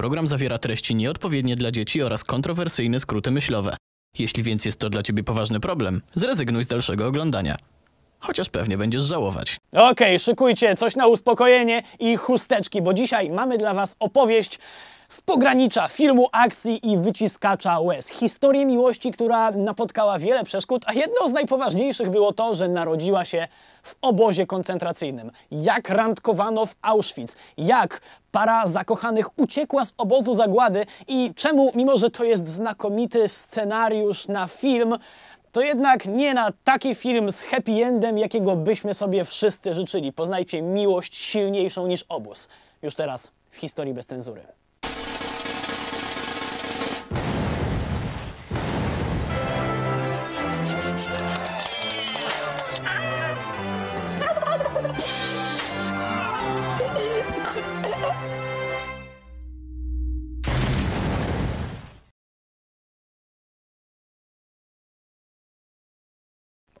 Program zawiera treści nieodpowiednie dla dzieci oraz kontrowersyjne skróty myślowe. Jeśli więc jest to dla ciebie poważny problem, zrezygnuj z dalszego oglądania. Chociaż pewnie będziesz żałować. Okej, okay, szykujcie coś na uspokojenie i chusteczki, bo dzisiaj mamy dla was opowieść z pogranicza filmu akcji i wyciskacza łez. Historię miłości, która napotkała wiele przeszkód, a jedną z najpoważniejszych było to, że narodziła się w obozie koncentracyjnym. Jak randkowano w Auschwitz, jak para zakochanych uciekła z obozu zagłady i czemu, mimo że to jest znakomity scenariusz na film, to jednak nie na taki film z happy endem, jakiego byśmy sobie wszyscy życzyli. Poznajcie miłość silniejszą niż obóz. Już teraz w historii bez cenzury.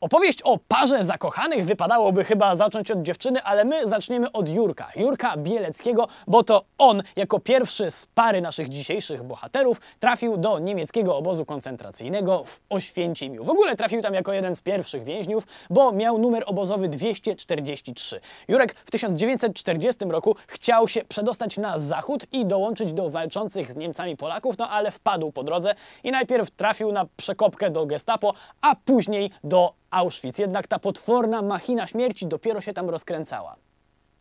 Opowieść o parze zakochanych wypadałoby chyba zacząć od dziewczyny, ale my zaczniemy od Jurka. Jurka Bieleckiego, bo to on, jako pierwszy z pary naszych dzisiejszych bohaterów, trafił do niemieckiego obozu koncentracyjnego w Oświęcimiu. W ogóle trafił tam jako jeden z pierwszych więźniów, bo miał numer obozowy 243. Jurek w 1940 roku chciał się przedostać na zachód i dołączyć do walczących z Niemcami Polaków, no ale wpadł po drodze i najpierw trafił na przekopkę do gestapo, a później do Auschwitz, jednak ta potworna machina śmierci dopiero się tam rozkręcała.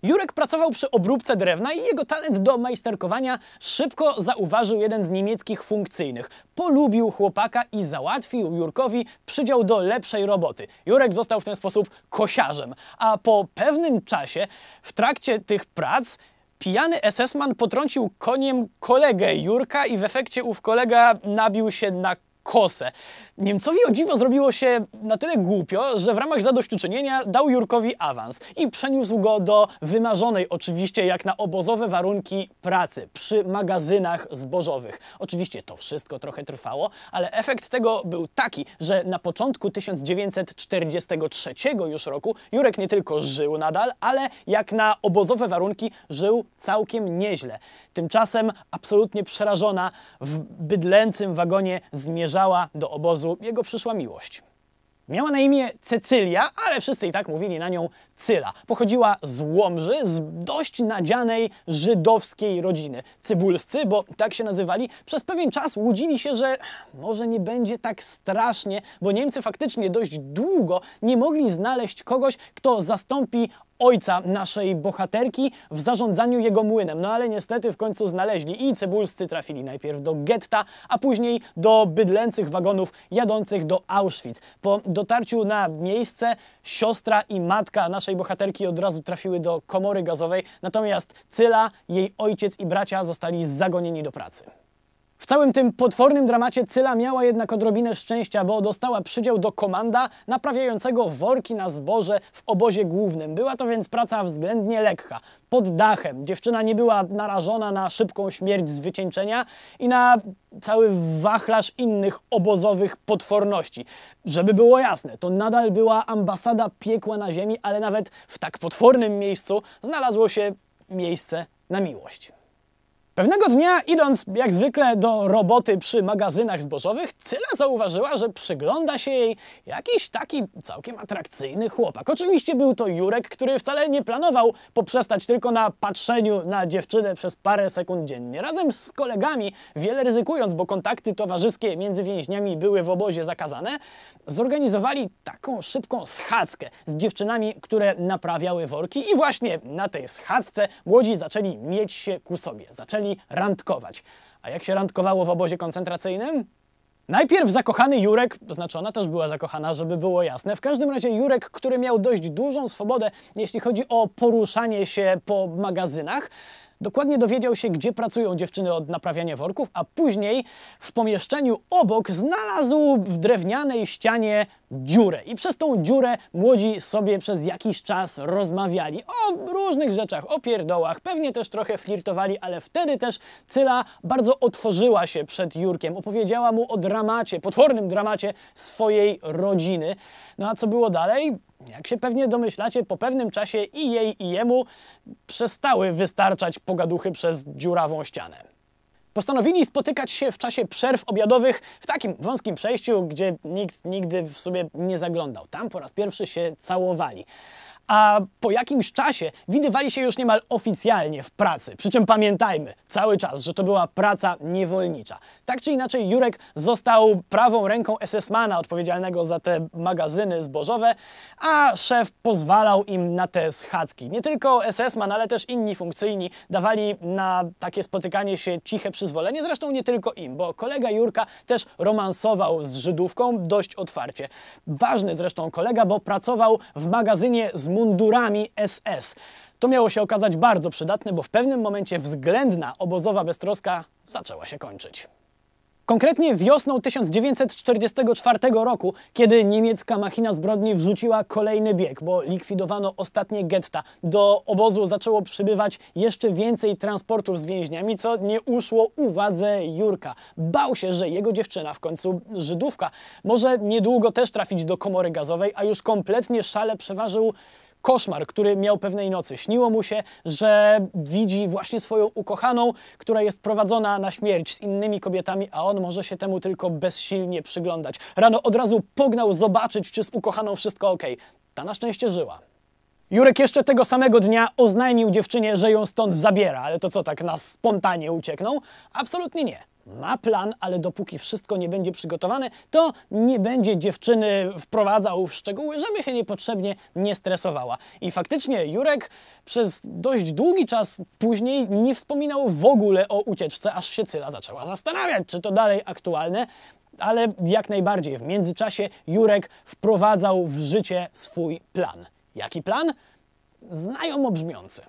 Jurek pracował przy obróbce drewna i jego talent do majsterkowania szybko zauważył jeden z niemieckich funkcyjnych. Polubił chłopaka i załatwił Jurkowi przydział do lepszej roboty. Jurek został w ten sposób kosiarzem, a po pewnym czasie w trakcie tych prac pijany SS-man potrącił koniem kolegę Jurka i w efekcie ów kolega nabił się na kosę. Niemcowi o dziwo zrobiło się na tyle głupio, że w ramach zadośćuczynienia dał Jurkowi awans i przeniósł go do wymarzonej oczywiście jak na obozowe warunki pracy przy magazynach zbożowych. Oczywiście to wszystko trochę trwało, ale efekt tego był taki, że na początku 1943 już roku Jurek nie tylko żył nadal, ale jak na obozowe warunki żył całkiem nieźle. Tymczasem absolutnie przerażona w bydlęcym wagonie zmierzała do obozu jego przyszła miłość. Miała na imię Cecylia, ale wszyscy i tak mówili na nią Cyla. Pochodziła z Łomży, z dość nadzianej żydowskiej rodziny. Cybulscy, bo tak się nazywali, przez pewien czas łudzili się, że może nie będzie tak strasznie, bo Niemcy faktycznie dość długo nie mogli znaleźć kogoś, kto zastąpi ojca naszej bohaterki w zarządzaniu jego młynem. No ale niestety w końcu znaleźli i cebulscy trafili najpierw do getta, a później do bydlęcych wagonów jadących do Auschwitz. Po dotarciu na miejsce siostra i matka naszej bohaterki od razu trafiły do komory gazowej, natomiast Cyla, jej ojciec i bracia zostali zagonieni do pracy całym tym potwornym dramacie Cyla miała jednak odrobinę szczęścia, bo dostała przydział do komanda naprawiającego worki na zboże w obozie głównym. Była to więc praca względnie lekka. Pod dachem. Dziewczyna nie była narażona na szybką śmierć z wycieńczenia i na cały wachlarz innych obozowych potworności. Żeby było jasne, to nadal była ambasada piekła na ziemi, ale nawet w tak potwornym miejscu znalazło się miejsce na miłość. Pewnego dnia, idąc jak zwykle do roboty przy magazynach zbożowych, Cyla zauważyła, że przygląda się jej jakiś taki całkiem atrakcyjny chłopak. Oczywiście był to Jurek, który wcale nie planował poprzestać tylko na patrzeniu na dziewczynę przez parę sekund dziennie. Razem z kolegami, wiele ryzykując, bo kontakty towarzyskie między więźniami były w obozie zakazane, zorganizowali taką szybką schadzkę z dziewczynami, które naprawiały worki i właśnie na tej schadzce młodzi zaczęli mieć się ku sobie. Zaczęli zaczęli randkować. A jak się randkowało w obozie koncentracyjnym? Najpierw zakochany Jurek, znaczy ona też była zakochana, żeby było jasne. W każdym razie Jurek, który miał dość dużą swobodę, jeśli chodzi o poruszanie się po magazynach, Dokładnie dowiedział się, gdzie pracują dziewczyny od naprawiania worków, a później w pomieszczeniu obok znalazł w drewnianej ścianie dziurę. I przez tą dziurę młodzi sobie przez jakiś czas rozmawiali o różnych rzeczach, o pierdołach, pewnie też trochę flirtowali, ale wtedy też Cyla bardzo otworzyła się przed Jurkiem, opowiedziała mu o dramacie, potwornym dramacie swojej rodziny. No a co było dalej? Jak się pewnie domyślacie, po pewnym czasie i jej, i jemu przestały wystarczać pogaduchy przez dziurawą ścianę. Postanowili spotykać się w czasie przerw obiadowych w takim wąskim przejściu, gdzie nikt nigdy w sobie nie zaglądał. Tam po raz pierwszy się całowali a po jakimś czasie widywali się już niemal oficjalnie w pracy. Przy czym pamiętajmy cały czas, że to była praca niewolnicza. Tak czy inaczej Jurek został prawą ręką SS-mana odpowiedzialnego za te magazyny zbożowe, a szef pozwalał im na te schadzki. Nie tylko SS-man, ale też inni funkcyjni dawali na takie spotykanie się ciche przyzwolenie, zresztą nie tylko im, bo kolega Jurka też romansował z Żydówką dość otwarcie. Ważny zresztą kolega, bo pracował w magazynie z mundurami SS. To miało się okazać bardzo przydatne, bo w pewnym momencie względna obozowa beztroska zaczęła się kończyć. Konkretnie wiosną 1944 roku, kiedy niemiecka machina zbrodni wrzuciła kolejny bieg, bo likwidowano ostatnie getta, do obozu zaczęło przybywać jeszcze więcej transportów z więźniami, co nie uszło uwadze Jurka. Bał się, że jego dziewczyna, w końcu Żydówka, może niedługo też trafić do komory gazowej, a już kompletnie szale przeważył koszmar, który miał pewnej nocy. Śniło mu się, że widzi właśnie swoją ukochaną, która jest prowadzona na śmierć z innymi kobietami, a on może się temu tylko bezsilnie przyglądać. Rano od razu pognał zobaczyć, czy z ukochaną wszystko ok. Ta na szczęście żyła. Jurek jeszcze tego samego dnia oznajmił dziewczynie, że ją stąd zabiera, ale to co tak na spontanie uciekną? Absolutnie nie ma plan, ale dopóki wszystko nie będzie przygotowane, to nie będzie dziewczyny wprowadzał w szczegóły, żeby się niepotrzebnie nie stresowała. I faktycznie Jurek przez dość długi czas później nie wspominał w ogóle o ucieczce, aż się Cyla zaczęła zastanawiać, czy to dalej aktualne ale jak najbardziej w międzyczasie Jurek wprowadzał w życie swój plan. Jaki plan? Znajomo brzmiący.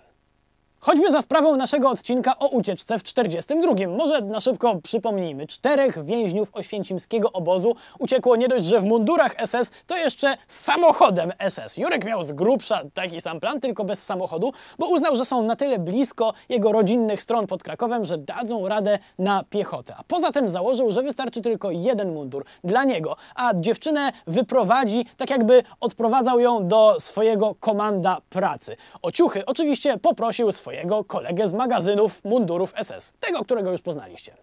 Choćby za sprawą naszego odcinka o ucieczce w 42. Może na szybko przypomnijmy, czterech więźniów oświęcimskiego obozu uciekło nie dość, że w mundurach SS, to jeszcze samochodem SS. Jurek miał z grubsza taki sam plan, tylko bez samochodu, bo uznał, że są na tyle blisko jego rodzinnych stron pod Krakowem, że dadzą radę na piechotę. A poza tym założył, że wystarczy tylko jeden mundur dla niego, a dziewczynę wyprowadzi, tak jakby odprowadzał ją do swojego komanda pracy. Ociuchy oczywiście poprosił swoje swojego kolegę z magazynów mundurów SS. Tego, którego już poznaliście.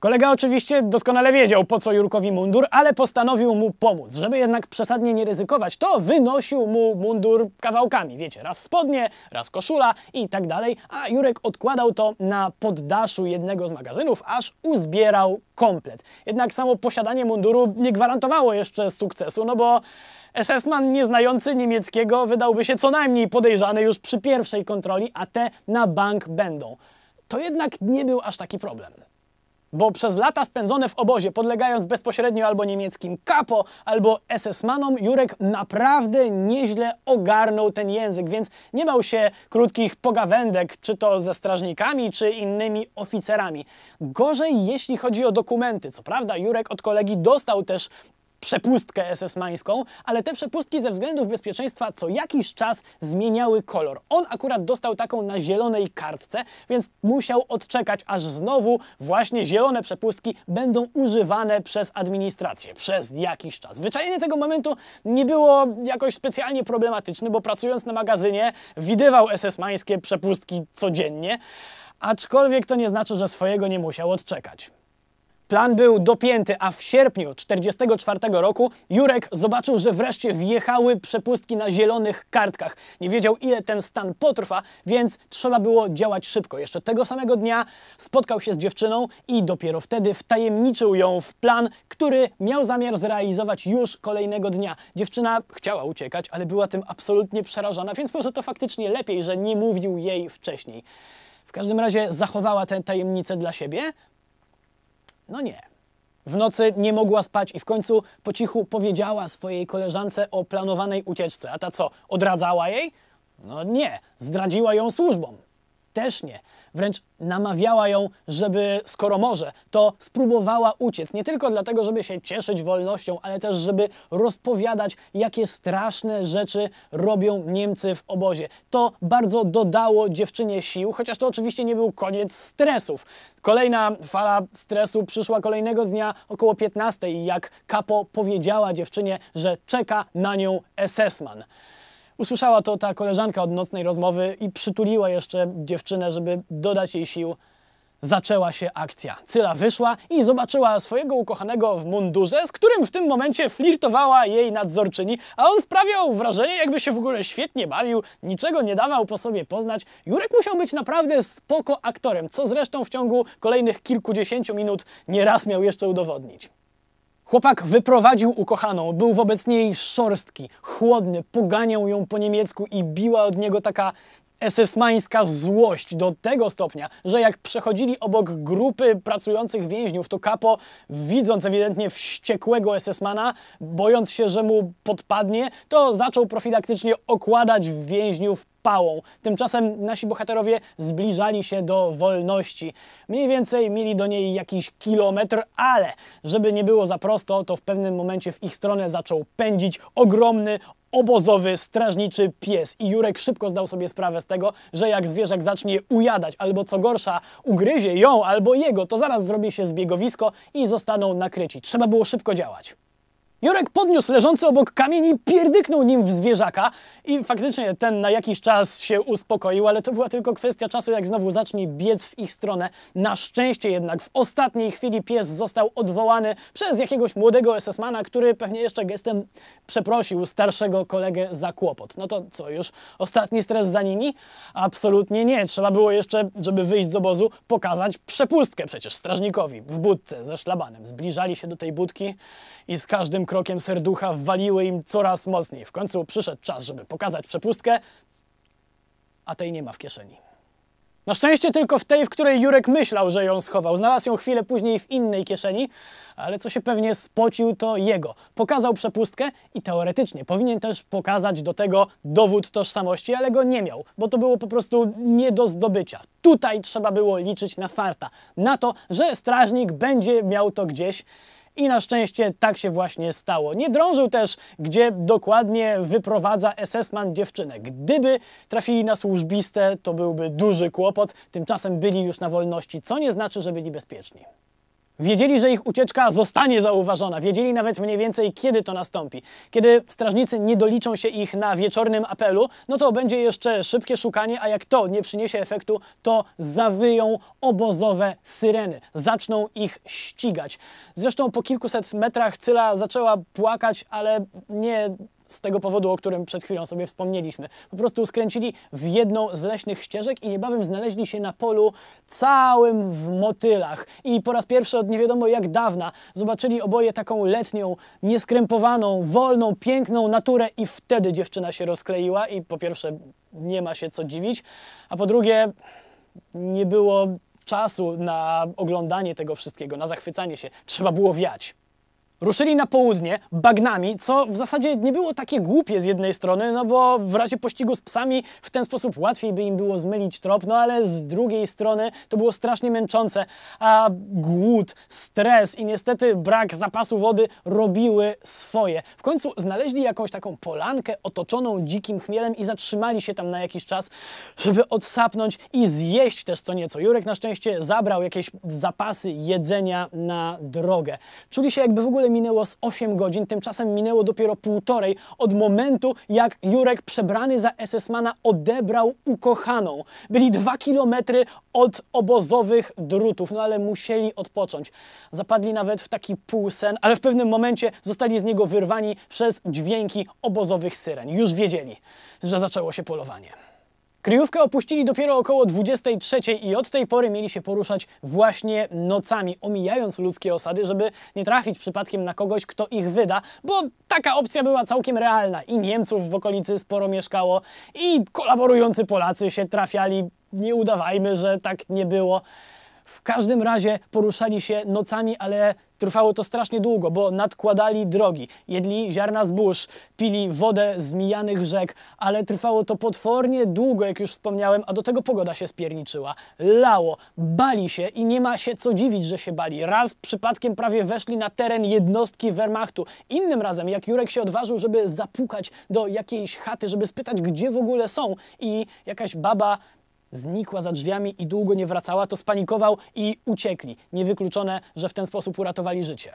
Kolega oczywiście doskonale wiedział, po co Jurkowi mundur, ale postanowił mu pomóc. Żeby jednak przesadnie nie ryzykować, to wynosił mu mundur kawałkami. Wiecie, raz spodnie, raz koszula i tak dalej, a Jurek odkładał to na poddaszu jednego z magazynów, aż uzbierał komplet. Jednak samo posiadanie munduru nie gwarantowało jeszcze sukcesu, no bo SS-man nieznający niemieckiego wydałby się co najmniej podejrzany już przy pierwszej kontroli, a te na bank będą. To jednak nie był aż taki problem bo przez lata spędzone w obozie, podlegając bezpośrednio albo niemieckim kapo, albo SS-manom, Jurek naprawdę nieźle ogarnął ten język, więc nie bał się krótkich pogawędek, czy to ze strażnikami, czy innymi oficerami. Gorzej, jeśli chodzi o dokumenty. Co prawda, Jurek od kolegi dostał też przepustkę SS-mańską, ale te przepustki ze względów bezpieczeństwa co jakiś czas zmieniały kolor. On akurat dostał taką na zielonej kartce, więc musiał odczekać, aż znowu właśnie zielone przepustki będą używane przez administrację przez jakiś czas. Wyczajenie tego momentu nie było jakoś specjalnie problematyczne, bo pracując na magazynie widywał SS-mańskie przepustki codziennie, aczkolwiek to nie znaczy, że swojego nie musiał odczekać. Plan był dopięty, a w sierpniu 1944 roku Jurek zobaczył, że wreszcie wjechały przepustki na zielonych kartkach. Nie wiedział, ile ten stan potrwa, więc trzeba było działać szybko. Jeszcze tego samego dnia spotkał się z dziewczyną i dopiero wtedy wtajemniczył ją w plan, który miał zamiar zrealizować już kolejnego dnia. Dziewczyna chciała uciekać, ale była tym absolutnie przerażona, więc może to faktycznie lepiej, że nie mówił jej wcześniej. W każdym razie zachowała tę tajemnicę dla siebie, no nie. W nocy nie mogła spać i w końcu po cichu powiedziała swojej koleżance o planowanej ucieczce. A ta co, odradzała jej? No nie, zdradziła ją służbom. Też nie. Wręcz namawiała ją, żeby skoro może, to spróbowała uciec. Nie tylko dlatego, żeby się cieszyć wolnością, ale też, żeby rozpowiadać, jakie straszne rzeczy robią Niemcy w obozie. To bardzo dodało dziewczynie sił, chociaż to oczywiście nie był koniec stresów. Kolejna fala stresu przyszła kolejnego dnia około 15, jak Kapo powiedziała dziewczynie, że czeka na nią SS-man. Usłyszała to ta koleżanka od nocnej rozmowy i przytuliła jeszcze dziewczynę, żeby dodać jej sił. Zaczęła się akcja. Cyla wyszła i zobaczyła swojego ukochanego w mundurze, z którym w tym momencie flirtowała jej nadzorczyni, a on sprawiał wrażenie, jakby się w ogóle świetnie bawił, niczego nie dawał po sobie poznać. Jurek musiał być naprawdę spoko aktorem, co zresztą w ciągu kolejnych kilkudziesięciu minut nieraz miał jeszcze udowodnić. Chłopak wyprowadził ukochaną, był wobec niej szorstki, chłodny, poganiał ją po niemiecku i biła od niego taka ss złość do tego stopnia, że jak przechodzili obok grupy pracujących więźniów, to kapo, widząc ewidentnie wściekłego SS-mana, bojąc się, że mu podpadnie, to zaczął profilaktycznie okładać więźniów pałą. Tymczasem nasi bohaterowie zbliżali się do wolności. Mniej więcej mieli do niej jakiś kilometr, ale żeby nie było za prosto, to w pewnym momencie w ich stronę zaczął pędzić ogromny, obozowy, strażniczy pies i Jurek szybko zdał sobie sprawę z tego, że jak zwierzak zacznie ujadać albo co gorsza ugryzie ją albo jego, to zaraz zrobi się zbiegowisko i zostaną nakryci. Trzeba było szybko działać. Jurek podniósł leżący obok kamień i pierdyknął nim w zwierzaka. I faktycznie ten na jakiś czas się uspokoił, ale to była tylko kwestia czasu, jak znowu zacznie biec w ich stronę. Na szczęście jednak w ostatniej chwili pies został odwołany przez jakiegoś młodego SS-mana, który pewnie jeszcze gestem przeprosił starszego kolegę za kłopot. No to co już, ostatni stres za nimi? Absolutnie nie. Trzeba było jeszcze, żeby wyjść z obozu, pokazać przepustkę przecież strażnikowi w budce ze szlabanem. Zbliżali się do tej budki i z każdym krokiem serducha waliły im coraz mocniej. W końcu przyszedł czas, żeby pokazać przepustkę, a tej nie ma w kieszeni. Na szczęście tylko w tej, w której Jurek myślał, że ją schował. Znalazł ją chwilę później w innej kieszeni, ale co się pewnie spocił, to jego. Pokazał przepustkę i teoretycznie powinien też pokazać do tego dowód tożsamości, ale go nie miał, bo to było po prostu nie do zdobycia. Tutaj trzeba było liczyć na farta, na to, że strażnik będzie miał to gdzieś i na szczęście tak się właśnie stało. Nie drążył też, gdzie dokładnie wyprowadza SS-man dziewczynę. Gdyby trafili na służbiste, to byłby duży kłopot. Tymczasem byli już na wolności, co nie znaczy, że byli bezpieczni. Wiedzieli, że ich ucieczka zostanie zauważona. Wiedzieli nawet mniej więcej, kiedy to nastąpi. Kiedy strażnicy nie doliczą się ich na wieczornym apelu, no to będzie jeszcze szybkie szukanie, a jak to nie przyniesie efektu, to zawyją obozowe syreny. Zaczną ich ścigać. Zresztą po kilkuset metrach Cyla zaczęła płakać, ale nie z tego powodu, o którym przed chwilą sobie wspomnieliśmy. Po prostu skręcili w jedną z leśnych ścieżek i niebawem znaleźli się na polu całym w motylach. I po raz pierwszy od nie wiadomo jak dawna zobaczyli oboje taką letnią, nieskrępowaną, wolną, piękną naturę i wtedy dziewczyna się rozkleiła i po pierwsze nie ma się co dziwić, a po drugie nie było czasu na oglądanie tego wszystkiego, na zachwycanie się. Trzeba było wiać. Ruszyli na południe bagnami, co w zasadzie nie było takie głupie z jednej strony, no bo w razie pościgu z psami w ten sposób łatwiej by im było zmylić trop, no ale z drugiej strony to było strasznie męczące, a głód, stres i niestety brak zapasu wody robiły swoje. W końcu znaleźli jakąś taką polankę otoczoną dzikim chmielem i zatrzymali się tam na jakiś czas, żeby odsapnąć i zjeść też co nieco. Jurek na szczęście zabrał jakieś zapasy jedzenia na drogę. Czuli się jakby w ogóle minęło z 8 godzin, tymczasem minęło dopiero półtorej od momentu, jak Jurek przebrany za SS-mana odebrał ukochaną. Byli dwa kilometry od obozowych drutów, no ale musieli odpocząć. Zapadli nawet w taki półsen, ale w pewnym momencie zostali z niego wyrwani przez dźwięki obozowych syren. Już wiedzieli, że zaczęło się polowanie. Kryjówkę opuścili dopiero około 23 i od tej pory mieli się poruszać właśnie nocami, omijając ludzkie osady, żeby nie trafić przypadkiem na kogoś, kto ich wyda, bo taka opcja była całkiem realna i Niemców w okolicy sporo mieszkało i kolaborujący Polacy się trafiali. Nie udawajmy, że tak nie było. W każdym razie poruszali się nocami, ale trwało to strasznie długo, bo nadkładali drogi, jedli ziarna zbóż, pili wodę z mijanych rzek, ale trwało to potwornie długo, jak już wspomniałem, a do tego pogoda się spierniczyła. Lało, bali się i nie ma się co dziwić, że się bali. Raz przypadkiem prawie weszli na teren jednostki Wehrmachtu. Innym razem, jak Jurek się odważył, żeby zapukać do jakiejś chaty, żeby spytać, gdzie w ogóle są i jakaś baba znikła za drzwiami i długo nie wracała, to spanikował i uciekli. Niewykluczone, że w ten sposób uratowali życie.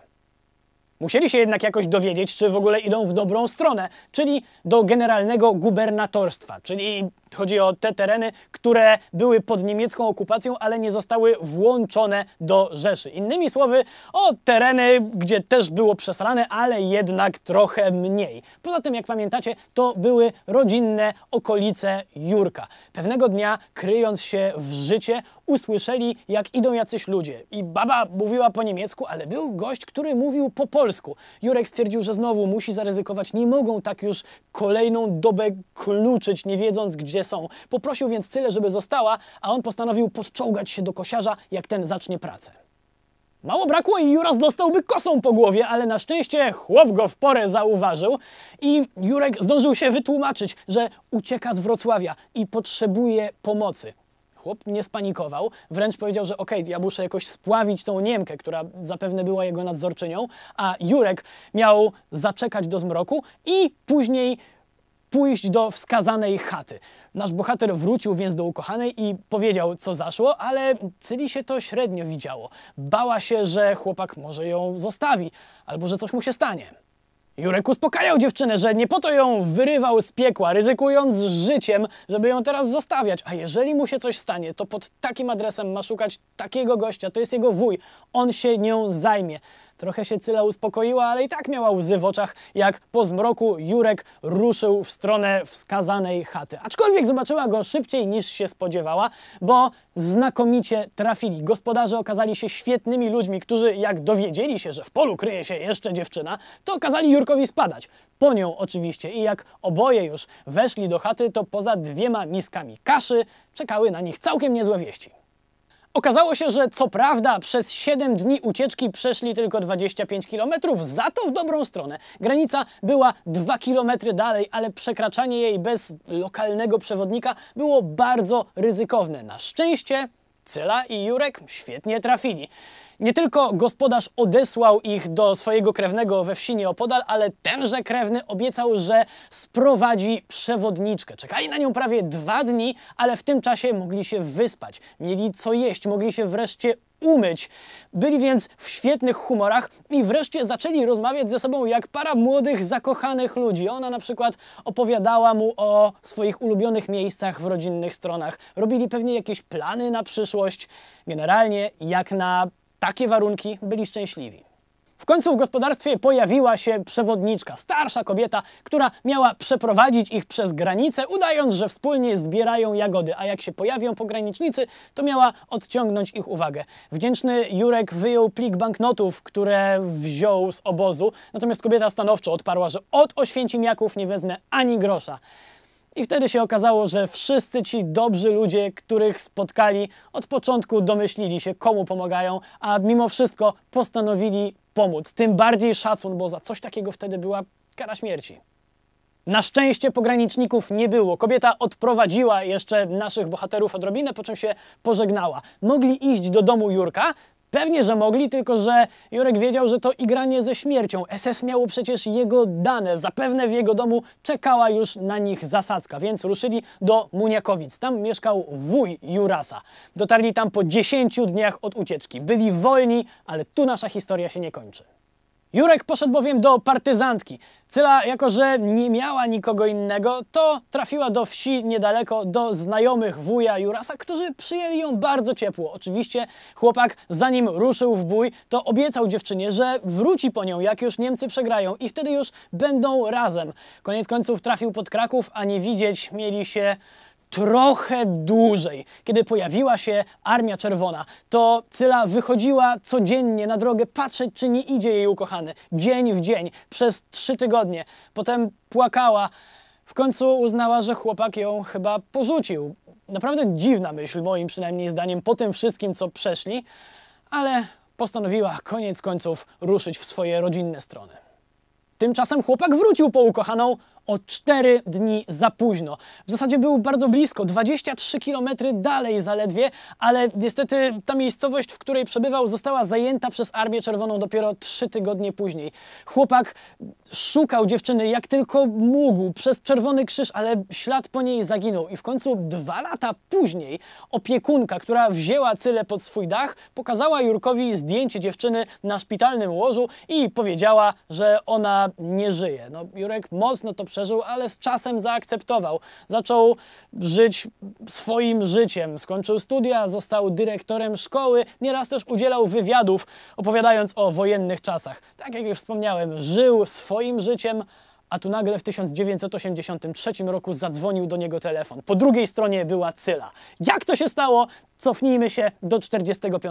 Musieli się jednak jakoś dowiedzieć, czy w ogóle idą w dobrą stronę, czyli do generalnego gubernatorstwa, czyli chodzi o te tereny, które były pod niemiecką okupacją, ale nie zostały włączone do Rzeszy. Innymi słowy, o tereny, gdzie też było przesrane, ale jednak trochę mniej. Poza tym, jak pamiętacie, to były rodzinne okolice Jurka. Pewnego dnia, kryjąc się w życie, usłyszeli, jak idą jacyś ludzie. I baba mówiła po niemiecku, ale był gość, który mówił po polsku. Jurek stwierdził, że znowu musi zaryzykować, nie mogą tak już kolejną dobę kluczyć, nie wiedząc gdzie są. Poprosił więc tyle, żeby została, a on postanowił podczołgać się do kosiarza, jak ten zacznie pracę. Mało brakło i Juras dostałby kosą po głowie, ale na szczęście chłop go w porę zauważył i Jurek zdążył się wytłumaczyć, że ucieka z Wrocławia i potrzebuje pomocy. Chłop nie spanikował, wręcz powiedział, że okej, okay, ja muszę jakoś spławić tą Niemkę, która zapewne była jego nadzorczynią, a Jurek miał zaczekać do zmroku i później pójść do wskazanej chaty. Nasz bohater wrócił więc do ukochanej i powiedział, co zaszło, ale Cyli się to średnio widziało. Bała się, że chłopak może ją zostawi albo że coś mu się stanie. Jurek uspokajał dziewczynę, że nie po to ją wyrywał z piekła, ryzykując życiem, żeby ją teraz zostawiać. A jeżeli mu się coś stanie, to pod takim adresem ma szukać takiego gościa. To jest jego wuj. On się nią zajmie. Trochę się Cyla uspokoiła, ale i tak miała łzy w oczach, jak po zmroku Jurek ruszył w stronę wskazanej chaty. Aczkolwiek zobaczyła go szybciej niż się spodziewała, bo znakomicie trafili. Gospodarze okazali się świetnymi ludźmi, którzy jak dowiedzieli się, że w polu kryje się jeszcze dziewczyna, to kazali Jurkowi spadać. Po nią oczywiście i jak oboje już weszli do chaty, to poza dwiema miskami kaszy czekały na nich całkiem niezłe wieści. Okazało się, że co prawda przez 7 dni ucieczki przeszli tylko 25 km, za to w dobrą stronę. Granica była 2 km dalej, ale przekraczanie jej bez lokalnego przewodnika było bardzo ryzykowne. Na szczęście Cela i Jurek świetnie trafili. Nie tylko gospodarz odesłał ich do swojego krewnego we wsi nieopodal, ale tenże krewny obiecał, że sprowadzi przewodniczkę. Czekali na nią prawie dwa dni, ale w tym czasie mogli się wyspać, mieli co jeść, mogli się wreszcie umyć. Byli więc w świetnych humorach i wreszcie zaczęli rozmawiać ze sobą jak para młodych, zakochanych ludzi. Ona na przykład opowiadała mu o swoich ulubionych miejscach w rodzinnych stronach. Robili pewnie jakieś plany na przyszłość. Generalnie jak na takie warunki byli szczęśliwi. W końcu w gospodarstwie pojawiła się przewodniczka, starsza kobieta, która miała przeprowadzić ich przez granicę, udając, że wspólnie zbierają jagody, a jak się pojawią pogranicznicy, to miała odciągnąć ich uwagę. Wdzięczny Jurek wyjął plik banknotów, które wziął z obozu, natomiast kobieta stanowczo odparła, że od oświęcimiaków nie wezmę ani grosza. I wtedy się okazało, że wszyscy ci dobrzy ludzie, których spotkali, od początku domyślili się, komu pomagają, a mimo wszystko postanowili pomóc. Tym bardziej szacun, bo za coś takiego wtedy była kara śmierci. Na szczęście pograniczników nie było. Kobieta odprowadziła jeszcze naszych bohaterów odrobinę, po czym się pożegnała. Mogli iść do domu Jurka, Pewnie, że mogli, tylko że Jurek wiedział, że to igranie ze śmiercią. SS miało przecież jego dane. Zapewne w jego domu czekała już na nich zasadzka, więc ruszyli do Muniakowic. Tam mieszkał wuj Jurasa. Dotarli tam po 10 dniach od ucieczki. Byli wolni, ale tu nasza historia się nie kończy. Jurek poszedł bowiem do partyzantki. Cyla, jako że nie miała nikogo innego, to trafiła do wsi niedaleko do znajomych wuja Jurasa, którzy przyjęli ją bardzo ciepło. Oczywiście chłopak, zanim ruszył w bój, to obiecał dziewczynie, że wróci po nią, jak już Niemcy przegrają i wtedy już będą razem. Koniec końców trafił pod Kraków, a nie widzieć mieli się trochę dłużej. Kiedy pojawiła się Armia Czerwona, to Cyla wychodziła codziennie na drogę patrzeć, czy nie idzie jej ukochany. Dzień w dzień, przez trzy tygodnie. Potem płakała. W końcu uznała, że chłopak ją chyba porzucił. Naprawdę dziwna myśl, moim przynajmniej zdaniem, po tym wszystkim, co przeszli, ale postanowiła koniec końców ruszyć w swoje rodzinne strony. Tymczasem chłopak wrócił po ukochaną o 4 dni za późno. W zasadzie był bardzo blisko, 23 km dalej zaledwie, ale niestety ta miejscowość, w której przebywał, została zajęta przez Armię Czerwoną dopiero 3 tygodnie później. Chłopak szukał dziewczyny jak tylko mógł przez Czerwony Krzyż, ale ślad po niej zaginął i w końcu dwa lata później opiekunka, która wzięła Cyle pod swój dach, pokazała Jurkowi zdjęcie dziewczyny na szpitalnym łożu i powiedziała, że ona nie żyje. No, Jurek mocno to przeżył, ale z czasem zaakceptował. Zaczął żyć swoim życiem. Skończył studia, został dyrektorem szkoły, nieraz też udzielał wywiadów, opowiadając o wojennych czasach. Tak jak już wspomniałem, żył swoim życiem, a tu nagle w 1983 roku zadzwonił do niego telefon. Po drugiej stronie była Cyla. Jak to się stało? Cofnijmy się do 45.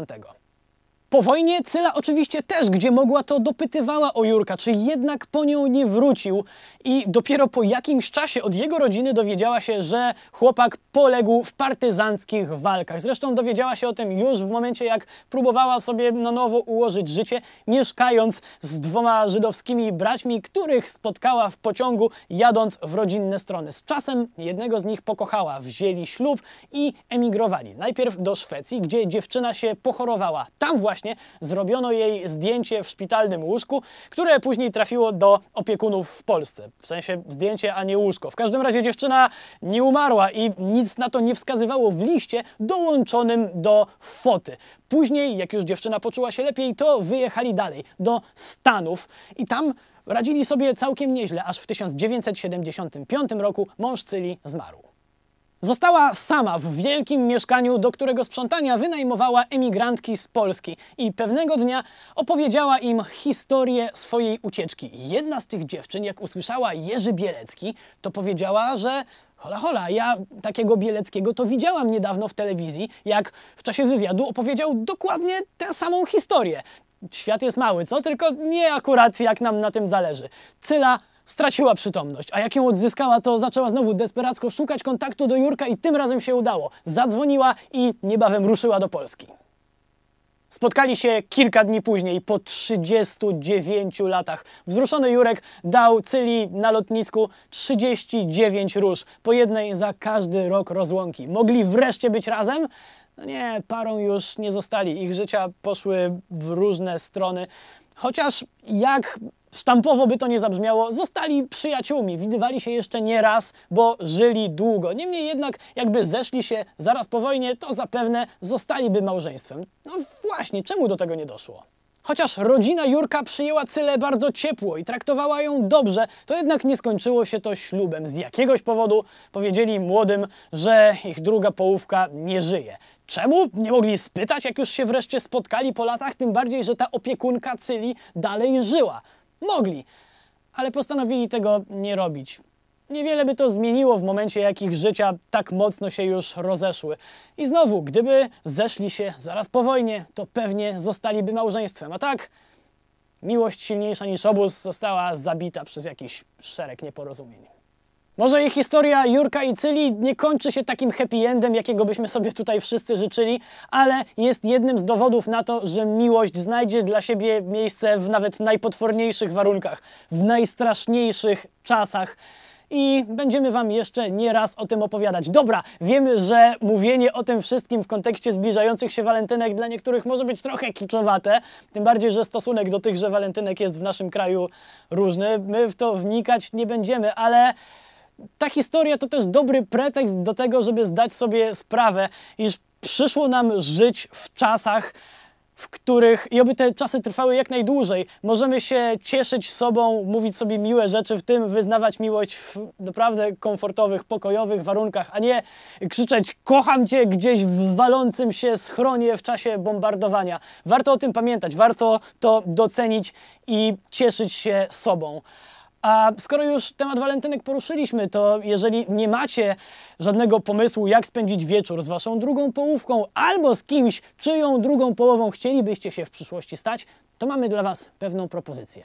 Po wojnie Cyla oczywiście też, gdzie mogła, to dopytywała o Jurka, czy jednak po nią nie wrócił i dopiero po jakimś czasie od jego rodziny dowiedziała się, że chłopak poległ w partyzanckich walkach. Zresztą dowiedziała się o tym już w momencie, jak próbowała sobie na nowo ułożyć życie, mieszkając z dwoma żydowskimi braćmi, których spotkała w pociągu, jadąc w rodzinne strony. Z czasem jednego z nich pokochała, wzięli ślub i emigrowali. Najpierw do Szwecji, gdzie dziewczyna się pochorowała. Tam właśnie właśnie zrobiono jej zdjęcie w szpitalnym łóżku, które później trafiło do opiekunów w Polsce. W sensie zdjęcie, a nie łóżko. W każdym razie dziewczyna nie umarła i nic na to nie wskazywało w liście dołączonym do foty. Później, jak już dziewczyna poczuła się lepiej, to wyjechali dalej, do Stanów i tam radzili sobie całkiem nieźle, aż w 1975 roku mąż Cyli zmarł. Została sama w wielkim mieszkaniu, do którego sprzątania wynajmowała emigrantki z Polski i pewnego dnia opowiedziała im historię swojej ucieczki. Jedna z tych dziewczyn, jak usłyszała Jerzy Bielecki, to powiedziała, że hola hola, ja takiego Bieleckiego to widziałam niedawno w telewizji, jak w czasie wywiadu opowiedział dokładnie tę samą historię. Świat jest mały, co? Tylko nie akurat jak nam na tym zależy. Cyla Straciła przytomność, a jak ją odzyskała, to zaczęła znowu desperacko szukać kontaktu do Jurka i tym razem się udało. Zadzwoniła i niebawem ruszyła do Polski. Spotkali się kilka dni później, po 39 latach. Wzruszony Jurek dał Cyli na lotnisku 39 róż, po jednej za każdy rok rozłąki. Mogli wreszcie być razem? No nie, parą już nie zostali. Ich życia poszły w różne strony. Chociaż jak sztampowo by to nie zabrzmiało, zostali przyjaciółmi, widywali się jeszcze nie raz, bo żyli długo. Niemniej jednak, jakby zeszli się zaraz po wojnie, to zapewne zostaliby małżeństwem. No właśnie, czemu do tego nie doszło? Chociaż rodzina Jurka przyjęła Cylę bardzo ciepło i traktowała ją dobrze, to jednak nie skończyło się to ślubem. Z jakiegoś powodu powiedzieli młodym, że ich druga połówka nie żyje. Czemu? Nie mogli spytać, jak już się wreszcie spotkali po latach, tym bardziej, że ta opiekunka Cyli dalej żyła. Mogli, ale postanowili tego nie robić. Niewiele by to zmieniło w momencie, jak ich życia tak mocno się już rozeszły. I znowu, gdyby zeszli się zaraz po wojnie, to pewnie zostaliby małżeństwem. A tak, miłość silniejsza niż obóz została zabita przez jakiś szereg nieporozumień. Może i historia Jurka i Cyli nie kończy się takim happy endem, jakiego byśmy sobie tutaj wszyscy życzyli, ale jest jednym z dowodów na to, że miłość znajdzie dla siebie miejsce w nawet najpotworniejszych warunkach, w najstraszniejszych czasach i będziemy Wam jeszcze nie raz o tym opowiadać. Dobra, wiemy, że mówienie o tym wszystkim w kontekście zbliżających się walentynek dla niektórych może być trochę kiczowate, tym bardziej, że stosunek do tychże walentynek jest w naszym kraju różny. My w to wnikać nie będziemy, ale ta historia to też dobry pretekst do tego, żeby zdać sobie sprawę, iż przyszło nam żyć w czasach, w których, i oby te czasy trwały jak najdłużej, możemy się cieszyć sobą, mówić sobie miłe rzeczy, w tym wyznawać miłość w naprawdę komfortowych, pokojowych warunkach, a nie krzyczeć kocham cię gdzieś w walącym się schronie w czasie bombardowania. Warto o tym pamiętać, warto to docenić i cieszyć się sobą. A skoro już temat walentynek poruszyliśmy, to jeżeli nie macie żadnego pomysłu, jak spędzić wieczór z waszą drugą połówką albo z kimś, czyją drugą połową chcielibyście się w przyszłości stać, to mamy dla was pewną propozycję.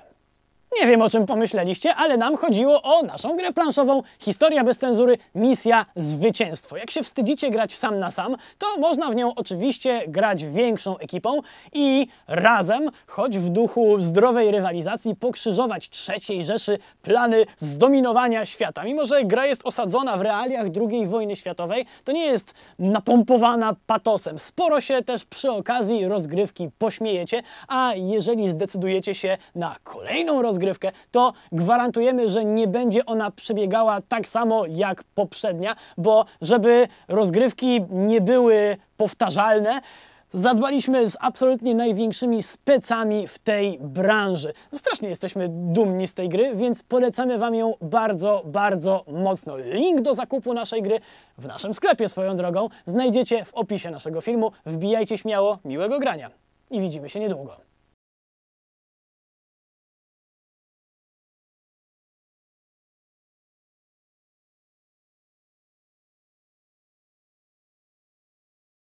Nie wiem o czym pomyśleliście, ale nam chodziło o naszą grę planszową Historia bez cenzury, misja zwycięstwo. Jak się wstydzicie grać sam na sam, to można w nią oczywiście grać większą ekipą i razem, choć w duchu zdrowej rywalizacji, pokrzyżować trzeciej Rzeszy plany zdominowania świata. Mimo, że gra jest osadzona w realiach II wojny światowej, to nie jest napompowana patosem. Sporo się też przy okazji rozgrywki pośmiejecie, a jeżeli zdecydujecie się na kolejną rozgrywkę, rozgrywkę, to gwarantujemy, że nie będzie ona przebiegała tak samo jak poprzednia, bo żeby rozgrywki nie były powtarzalne, zadbaliśmy z absolutnie największymi specami w tej branży. No strasznie jesteśmy dumni z tej gry, więc polecamy Wam ją bardzo, bardzo mocno. Link do zakupu naszej gry w naszym sklepie swoją drogą znajdziecie w opisie naszego filmu. Wbijajcie śmiało, miłego grania i widzimy się niedługo.